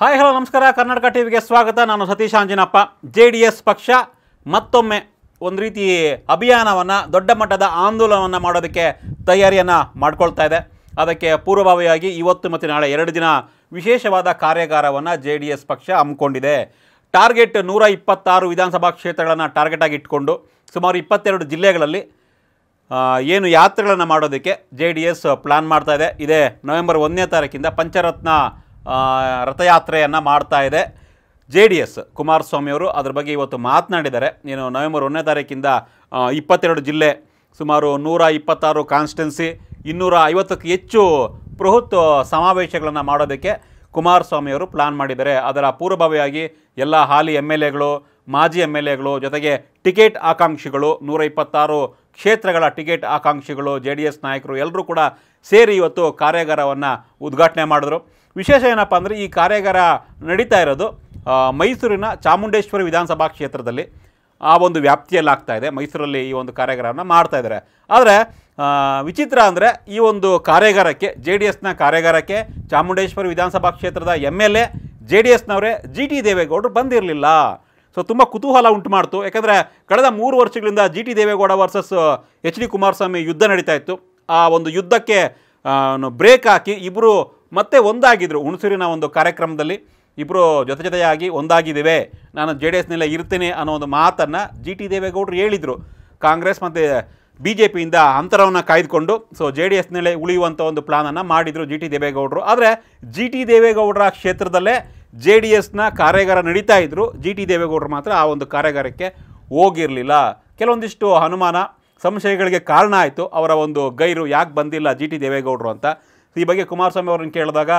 hi hello ನಮಸ್ಕಾರ ಕರ್ನಾಟಕ ಟಿವಿಗೆ ಸ್ವಾಗತ ನಾನು Satish Anjinappa J D S ಪಕ್ಷ ಮತ್ತೊಮ್ಮೆ ಒಂದು ರೀತಿ ಅಭಿಯಾನವನ್ನು ದೊಡ್ಡ ಮಟ್ಟದ ಆಂದೋಲನವನ್ನು ಮಾಡೋದಕ್ಕೆ ತಯಾರಿಯನ್ನು ಮಾಡ್ಕೊಳ್ತಾ ಇದೆ ಅದಕ್ಕೆ ಪೂರ್ವಭಾವಿಯಾಗಿ ಇವತ್ತು ಮತ್ತು ನಾಳೆ ಎರಡು ದಿನ ವಿಶೇಷವಾದ ಕಾರ್ಯಾಗಾರವನ್ನು ಜೆ ಡಿ ಎಸ್ ಪಕ್ಷ ಹಮ್ಮಿಕೊಂಡಿದೆ ಟಾರ್ಗೆಟ್ ನೂರ ಇಪ್ಪತ್ತಾರು ವಿಧಾನಸಭಾ ಕ್ಷೇತ್ರಗಳನ್ನು ಟಾರ್ಗೆಟಾಗಿ ಇಟ್ಕೊಂಡು ಸುಮಾರು ಇಪ್ಪತ್ತೆರಡು ಜಿಲ್ಲೆಗಳಲ್ಲಿ ಏನು ಯಾತ್ರೆಗಳನ್ನು ಮಾಡೋದಕ್ಕೆ ಜೆ ಡಿ ಎಸ್ ಪ್ಲ್ಯಾನ್ ಮಾಡ್ತಾ ಇದೆ ಇದೇ ನವೆಂಬರ್ ಒಂದನೇ ತಾರೀಕಿಂದ ಪಂಚರತ್ನ ರಥಯಾತ್ರೆಯನ್ನು ಮಾಡ್ತಾ ಇದೆ ಜೆ ಡಿ ಎಸ್ ಕುಮಾರಸ್ವಾಮಿಯವರು ಅದರ ಬಗ್ಗೆ ಇವತ್ತು ಮಾತನಾಡಿದ್ದಾರೆ ಏನು ನವೆಂಬರ್ ಒಂದನೇ ತಾರೀಕಿಂದ ಇಪ್ಪತ್ತೆರಡು ಜಿಲ್ಲೆ ಸುಮಾರು ನೂರ ಇಪ್ಪತ್ತಾರು ಕಾನ್ಸ್ಟೆನ್ಸಿ ಇನ್ನೂರ ಐವತ್ತಕ್ಕೂ ಹೆಚ್ಚು ಬೃಹತ್ ಸಮಾವೇಶಗಳನ್ನು ಮಾಡೋದಕ್ಕೆ ಕುಮಾರಸ್ವಾಮಿಯವರು ಪ್ಲಾನ್ ಮಾಡಿದ್ದಾರೆ ಅದರ ಪೂರ್ವಭಾವಿಯಾಗಿ ಎಲ್ಲ ಹಾಲಿ ಎಮ್ ಎಲ್ ಎಗಳು ಮಾಜಿ ಎಮ್ ಎಲ್ ಎಗಳು ಜೊತೆಗೆ ಟಿಕೆಟ್ ಆಕಾಂಕ್ಷಿಗಳು ನೂರ ಇಪ್ಪತ್ತಾರು ಕ್ಷೇತ್ರಗಳ ಟಿಕೆಟ್ ಆಕಾಂಕ್ಷಿಗಳು ಜೆ ಡಿ ಎಸ್ ನಾಯಕರು ಎಲ್ಲರೂ ಕೂಡ ಸೇರಿ ಇವತ್ತು ಕಾರ್ಯಾಗಾರವನ್ನು ಉದ್ಘಾಟನೆ ಮಾಡಿದ್ರು ವಿಶೇಷ ಏನಪ್ಪ ಅಂದರೆ ಈ ಕಾರ್ಯಾಗಾರ ನಡೀತಾ ಇರೋದು ಮೈಸೂರಿನ ಚಾಮುಂಡೇಶ್ವರಿ ವಿಧಾನಸಭಾ ಕ್ಷೇತ್ರದಲ್ಲಿ ಆ ಒಂದು ವ್ಯಾಪ್ತಿಯಲ್ಲಾಗ್ತಾ ಇದೆ ಮೈಸೂರಲ್ಲಿ ಈ ಒಂದು ಕಾರ್ಯಾಗಾರವನ್ನು ಮಾಡ್ತಾ ಇದ್ದಾರೆ ಆದರೆ ವಿಚಿತ್ರ ಅಂದರೆ ಈ ಒಂದು ಕಾರ್ಯಾಗಾರಕ್ಕೆ ಜೆ ಡಿ ಎಸ್ನ ಕಾರ್ಯಾಗಾರಕ್ಕೆ ಚಾಮುಂಡೇಶ್ವರಿ ವಿಧಾನಸಭಾ ಕ್ಷೇತ್ರದ M L A J D ಎಸ್ನವರೇ ಜಿ ಟಿ ದೇವೇಗೌಡರು ಬಂದಿರಲಿಲ್ಲ ಸೊ ತುಂಬ ಕುತೂಹಲ ಉಂಟು ಮಾಡ್ತು ಯಾಕಂದರೆ ಕಳೆದ ಮೂರು ವರ್ಷಗಳಿಂದ G T Devegowda versus H D Kumaraswamy ಯುದ್ಧ ನಡೀತಾ ಇತ್ತು ಆ ಒಂದು ಯುದ್ಧಕ್ಕೆ ಬ್ರೇಕ್ ಹಾಕಿ ಇಬ್ಬರು ಮತ್ತೆ ಒಂದಾಗಿದ್ದರು ಹುಣಸೂರಿನ ಒಂದು ಕಾರ್ಯಕ್ರಮದಲ್ಲಿ ಇಬ್ಬರು ಜೊತೆ ಜೊತೆಯಾಗಿ ಒಂದಾಗಿದ್ದೇವೆ ನಾನು ಜೆ ಡಿ ಎಸ್ನಲ್ಲೇ ಇರ್ತೇನೆ ಅನ್ನೋ ಒಂದು ಮಾತನ್ನು ಜಿ ಟಿ ದೇವೇಗೌಡರು ಹೇಳಿದರು ಕಾಂಗ್ರೆಸ್ ಮತ್ತು ಬಿ ಜೆ ಪಿಯಿಂದ ಅಂತರವನ್ನು ಕಾಯ್ದುಕೊಂಡು ಸೊ ಜೆ ಡಿ ಎಸ್ನಲ್ಲೇ ಉಳಿಯುವಂಥ ಒಂದು ಪ್ಲಾನನ್ನು ಮಾಡಿದರು ಜಿ ಟಿ ದೇವೇಗೌಡರು ಆದರೆ ಜಿ ಟಿ ದೇವೇಗೌಡರ ಕ್ಷೇತ್ರದಲ್ಲೇ ಜೆ ಡಿ ಎಸ್ನ ಕಾರ್ಯಾಗಾರ ನಡೀತಾ ಇದ್ದರು ಜಿ ಟಿ ದೇವೇಗೌಡರು ಮಾತ್ರ ಆ ಒಂದು ಕಾರ್ಯಾಗಾರಕ್ಕೆ ಹೋಗಿರಲಿಲ್ಲ ಕೆಲವೊಂದಿಷ್ಟು ಅನುಮಾನ ಸಂಶಯಗಳಿಗೆ ಕಾರಣ ಆಯಿತು ಅವರ ಒಂದು ಗೈರು ಯಾಕೆ ಬಂದಿಲ್ಲ ಜಿ ಟಿ ದೇವೇಗೌಡರು ಅಂತ ಈ ಬಗ್ಗೆ ಕುಮಾರಸ್ವಾಮಿ ಅವ್ರನ್ನ ಕೇಳಿದಾಗ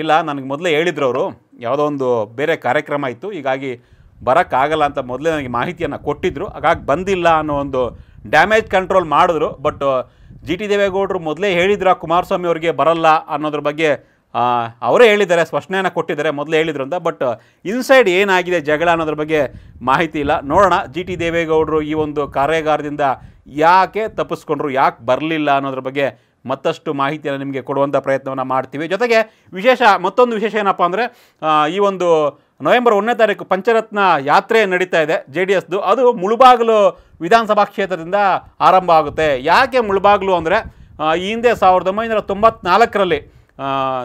ಇಲ್ಲ ನನಗೆ ಮೊದಲೇ ಹೇಳಿದ್ರು ಅವರು ಯಾವುದೋ ಒಂದು ಬೇರೆ ಕಾರ್ಯಕ್ರಮ ಇತ್ತು ಹೀಗಾಗಿ ಬರೋಕ್ಕಾಗಲ್ಲ ಅಂತ ಮೊದಲೇ ನನಗೆ ಮಾಹಿತಿಯನ್ನು ಕೊಟ್ಟಿದ್ದರು ಹಾಗಾಗಿ ಬಂದಿಲ್ಲ ಅನ್ನೋ ಒಂದು ಡ್ಯಾಮೇಜ್ ಕಂಟ್ರೋಲ್ ಮಾಡಿದ್ರು ಬಟ್ ಜಿ ಟಿ ದೇವೇಗೌಡರು ಮೊದಲೇ ಹೇಳಿದ್ರು ಕುಮಾರಸ್ವಾಮಿ ಅವರಿಗೆ ಬರಲ್ಲ ಅನ್ನೋದ್ರ ಬಗ್ಗೆ ಅವರೇ ಹೇಳಿದ್ದಾರೆ ಸ್ಪಷ್ಟನೆಯನ್ನು ಕೊಟ್ಟಿದ್ದಾರೆ ಮೊದಲೇ ಹೇಳಿದ್ರು ಅಂತ ಬಟ್ ಇನ್ಸೈಡ್ ಏನಾಗಿದೆ ಜಗಳ ಅನ್ನೋದ್ರ ಬಗ್ಗೆ ಮಾಹಿತಿ ಇಲ್ಲ ನೋಡೋಣ ಜಿ ಟಿ ದೇವೇಗೌಡರು ಈ ಒಂದು ಕಾರ್ಯಾಗಾರದಿಂದ ಯಾಕೆ ತಪ್ಪಿಸ್ಕೊಂಡ್ರು ಯಾಕೆ ಬರಲಿಲ್ಲ ಅನ್ನೋದ್ರ ಬಗ್ಗೆ ಮತ್ತಷ್ಟು ಮಾಹಿತಿಯನ್ನು ನಿಮಗೆ ಕೊಡುವಂಥ ಪ್ರಯತ್ನವನ್ನು ಮಾಡ್ತೀವಿ ಜೊತೆಗೆ ವಿಶೇಷ ಮತ್ತೊಂದು ವಿಶೇಷ ಏನಪ್ಪ ಅಂದರೆ ಈ ಒಂದು ನವೆಂಬರ್ ಒಂದನೇ ತಾರೀಕು ಪಂಚರತ್ನ ಯಾತ್ರೆ ನಡೀತಾ ಇದೆ ಜೆ ಡಿ ಎಸ್ದು ಅದು ಮುಳುಬಾಗಿಲು ವಿಧಾನಸಭಾ ಕ್ಷೇತ್ರದಿಂದ ಆರಂಭ ಆಗುತ್ತೆ ಯಾಕೆ ಮುಳುಬಾಗಿಲು ಅಂದರೆ ಈ ಹಿಂದೆ ಸಾವಿರದ ಒಂಬೈನೂರ ತೊಂಬತ್ನಾಲ್ಕರಲ್ಲಿ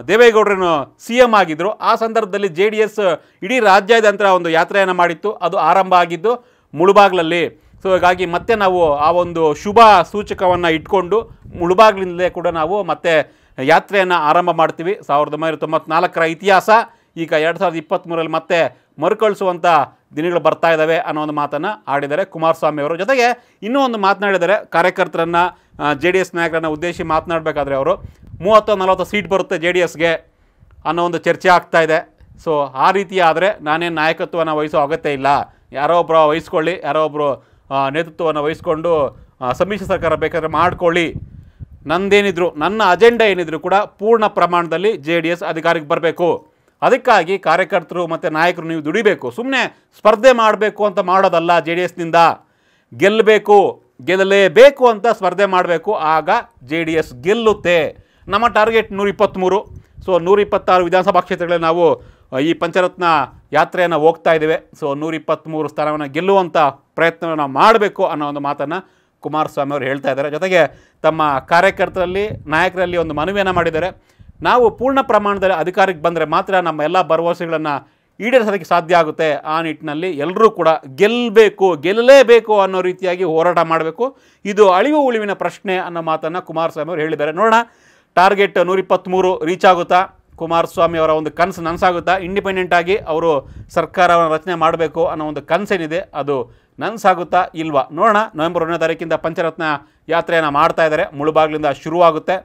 ದೇವೇಗೌಡರನ್ನು ಸಿ ಎಮ್ ಆಗಿದ್ದರು ಆ ಸಂದರ್ಭದಲ್ಲಿ ಜೆ ಡಿ ಎಸ್ ಇಡೀ ರಾಜ್ಯಾದ್ಯಂತ ಒಂದು ಯಾತ್ರೆಯನ್ನು ಮಾಡಿತ್ತು ಅದು ಆರಂಭ ಆಗಿದ್ದು ಮುಳುಬಾಗ್ಲಲ್ಲಿ ಸೊ ಹೀಗಾಗಿ ಮತ್ತೆ ನಾವು ಆ ಒಂದು ಶುಭ ಸೂಚಕವನ್ನು ಇಟ್ಕೊಂಡು ಮುಳುಬಾಗಿಲಿಂದಲೇ ಕೂಡ ನಾವು ಮತ್ತೆ ಯಾತ್ರೆಯನ್ನು ಆರಂಭ ಮಾಡ್ತೀವಿ ಸಾವಿರದ ಒಂಬೈನೂರ ತೊಂಬತ್ನಾಲ್ಕರ ಇತಿಹಾಸ ಈಗ ಎರಡು ಸಾವಿರದ ಇಪ್ಪತ್ತ್ಮೂರಲ್ಲಿ ಮತ್ತೆ ಮರುಕಳಿಸುವಂಥ ದಿನಗಳು ಬರ್ತಾ ಇದ್ದಾವೆ ಅನ್ನೋ ಒಂದು ಮಾತನ್ನು ಆಡಿದ್ದಾರೆ ಕುಮಾರಸ್ವಾಮಿ ಅವರು ಜೊತೆಗೆ ಇನ್ನೂ ಒಂದು ಮಾತನಾಡಿದ್ದಾರೆ ಕಾರ್ಯಕರ್ತರನ್ನು ಜೆ ಡಿ ಎಸ್ ನಾಯಕರನ್ನು ಉದ್ದೇಶಿ ಮಾತನಾಡಬೇಕಾದ್ರೆ ಅವರು ಮೂವತ್ತು ನಲವತ್ತು ಸೀಟ್ ಬರುತ್ತೆ ಜೆ ಡಿ ಎಸ್ಗೆ ಅನ್ನೋ ಒಂದು ಚರ್ಚೆ ಆಗ್ತಾ ಇದೆ ಸೊ ಆ ರೀತಿ ಆದರೆ ನಾನೇನು ನಾಯಕತ್ವನ ವಹಿಸೋ ಅಗತ್ಯ ಇಲ್ಲ ಯಾರೋ ಒಬ್ಬರು ವಹಿಸ್ಕೊಳ್ಳಿ ಯಾರೋ ಒಬ್ಬರು ನೇತೃತ್ವವನ್ನು ವಹಿಸ್ಕೊಂಡು ಸಮ್ಮಿಶ್ರ ಸರ್ಕಾರ ಬೇಕಾದರೆ ಮಾಡ್ಕೊಳ್ಳಿ ನಂದೇನಿದ್ರು ನನ್ನ ಅಜೆಂಡಾ ಏನಿದ್ರು ಕೂಡ ಪೂರ್ಣ ಪ್ರಮಾಣದಲ್ಲಿ ಜೆ ಡಿ ಎಸ್ ಅಧಿಕಾರಕ್ಕೆ ಬರಬೇಕು ಅದಕ್ಕಾಗಿ ಕಾರ್ಯಕರ್ತರು ಮತ್ತು ನಾಯಕರು ನೀವು ದುಡಿಬೇಕು ಸುಮ್ಮನೆ ಸ್ಪರ್ಧೆ ಮಾಡಬೇಕು ಅಂತ ಮಾಡೋದಲ್ಲ ಜೆ ಡಿ ಎಸ್ನಿಂದ ಗೆಲ್ಲಬೇಕು ಗೆಲ್ಲಲೇಬೇಕು ಅಂತ ಸ್ಪರ್ಧೆ ಮಾಡಬೇಕು ಆಗ ಜೆ ಡಿ ಎಸ್ ಗೆಲ್ಲುತ್ತೆ ನಮ್ಮ ಟಾರ್ಗೆಟ್ ನೂರಿಪ್ಪತ್ತ್ಮೂರು ಸೊ ನೂರಿಪ್ಪತ್ತಾರು ವಿಧಾನಸಭಾ ಕ್ಷೇತ್ರಗಳಲ್ಲಿ ನಾವು ಈ ಪಂಚರತ್ನ ಯಾತ್ರೆಯನ್ನು ಹೋಗ್ತಾ ಇದ್ದೇವೆ ಸೊ ನೂರಿಪ್ಪತ್ತ್ಮೂರು ಸ್ಥಾನವನ್ನು ಗೆಲ್ಲುವಂಥ ಪ್ರಯತ್ನವನ್ನು ಮಾಡಬೇಕು ಅನ್ನೋ ಒಂದು ಮಾತನ್ನು ಕುಮಾರಸ್ವಾಮಿ ಅವರು ಹೇಳ್ತಾ ಇದ್ದಾರೆ ಜೊತೆಗೆ ತಮ್ಮ ಕಾರ್ಯಕರ್ತರಲ್ಲಿ ನಾಯಕರಲ್ಲಿ ಒಂದು ಮನವಿಯನ್ನು ಮಾಡಿದ್ದಾರೆ ನಾವು ಪೂರ್ಣ ಪ್ರಮಾಣದಲ್ಲಿ ಅಧಿಕಾರಕ್ಕೆ ಬಂದರೆ ಮಾತ್ರ ನಮ್ಮ ಎಲ್ಲ ಭರವಸೆಗಳನ್ನು ಈಡೇರಿಸೋದಕ್ಕೆ ಸಾಧ್ಯ ಆಗುತ್ತೆ ಆ ನಿಟ್ಟಿನಲ್ಲಿ ಎಲ್ಲರೂ ಕೂಡ ಗೆಲ್ಲಬೇಕು ಗೆಲ್ಲಲೇಬೇಕು ಅನ್ನೋ ರೀತಿಯಾಗಿ ಹೋರಾಟ ಮಾಡಬೇಕು ಇದು ಅಳಿವು ಉಳಿವಿನ ಪ್ರಶ್ನೆ ಅನ್ನೋ ಮಾತನ್ನು ಕುಮಾರಸ್ವಾಮಿ ಅವರು ಹೇಳಿದ್ದಾರೆ ನೋಡೋಣ ಟಾರ್ಗೆಟ್ ನೂರಿಪ್ಪತ್ತ್ಮೂರು ರೀಚ್ ಆಗುತ್ತಾ ಕುಮಾರಸ್ವಾಮಿ ಅವರ ಒಂದು ಕನಸು ನನಸಾಗುತ್ತಾ ಇಂಡಿಪೆಂಡೆಂಟ್ ಆಗಿ ಅವರು ಸರ್ಕಾರವನ್ನು ರಚನೆ ಮಾಡಬೇಕು ಅನ್ನೋ ಒಂದು ಕನಸೇನಿದೆ ಅದು ನನಸಾಗುತ್ತಾ ಇಲ್ವಾ ನೋಡೋಣ ನವೆಂಬರ್ ಒಂದನೇ ತಾರೀಕಿಂದ ಪಂಚರತ್ನ ಯಾತ್ರೆಯನ್ನು ಮಾಡ್ತಾ ಇದ್ದಾರೆ ಮುಳುಬಾಗಿಲಿಂದ ಶುರುವಾಗುತ್ತೆ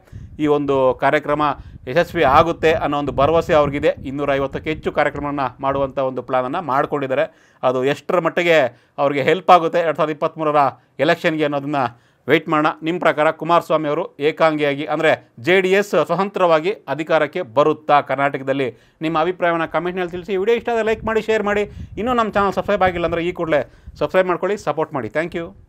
ಈ ಒಂದು ಕಾರ್ಯಕ್ರಮ ಯಶಸ್ವಿ ಆಗುತ್ತೆ ಅನ್ನೋ ಒಂದು ಭರವಸೆ ಅವ್ರಿಗಿದೆ ಇನ್ನೂರೈವತ್ತಕ್ಕೆ ಹೆಚ್ಚು ಕಾರ್ಯಕ್ರಮವನ್ನು ಮಾಡುವಂಥ ಒಂದು ಪ್ಲಾನನ್ನು ಮಾಡಿಕೊಂಡಿದ್ದಾರೆ ಅದು ಎಷ್ಟರ ಮಟ್ಟಿಗೆ ಅವ್ರಿಗೆ ಹೆಲ್ಪ್ ಆಗುತ್ತೆ ಎರಡು ಸಾವಿರದ ಇಪ್ಪತ್ತ್ಮೂರರ ಎಲೆಕ್ಷನ್ಗೆ ಅನ್ನೋದನ್ನು ವೆಯ್ಟ್ ಮಾಡೋಣ ನಿಮ್ಮ ಪ್ರಕಾರ ಕುಮಾರಸ್ವಾಮಿ ಅವರು ಏಕಾಂಗಿಯಾಗಿ ಅಂದರೆ ಜೆ ಡಿ ಎಸ್ ಸ್ವತಂತ್ರವಾಗಿ ಅಧಿಕಾರಕ್ಕೆ ಬರುತ್ತಾ ಕರ್ನಾಟಕದಲ್ಲಿ ನಿಮ್ಮ ಅಭಿಪ್ರಾಯವನ್ನು ಕಮೆಂಟ್ನಲ್ಲಿ ತಿಳಿಸಿ ವಿಡಿಯೋ ಇಷ್ಟ ಆದರೆ ಲೈಕ್ ಮಾಡಿ ಶೇರ್ ಮಾಡಿ ಇನ್ನೂ ನಮ್ಮ ಚಾನಲ್ ಸಬ್ಸ್ಕ್ರೈಬ್ ಆಗಿಲ್ಲ ಅಂದರೆ ಈ ಕೂಡಲೇ ಸಬ್ಸ್ಕ್ರೈಬ್ ಮಾಡ್ಕೊಳ್ಳಿ ಸಪೋರ್ಟ್ ಮಾಡಿ ಥ್ಯಾಂಕ್ ಯು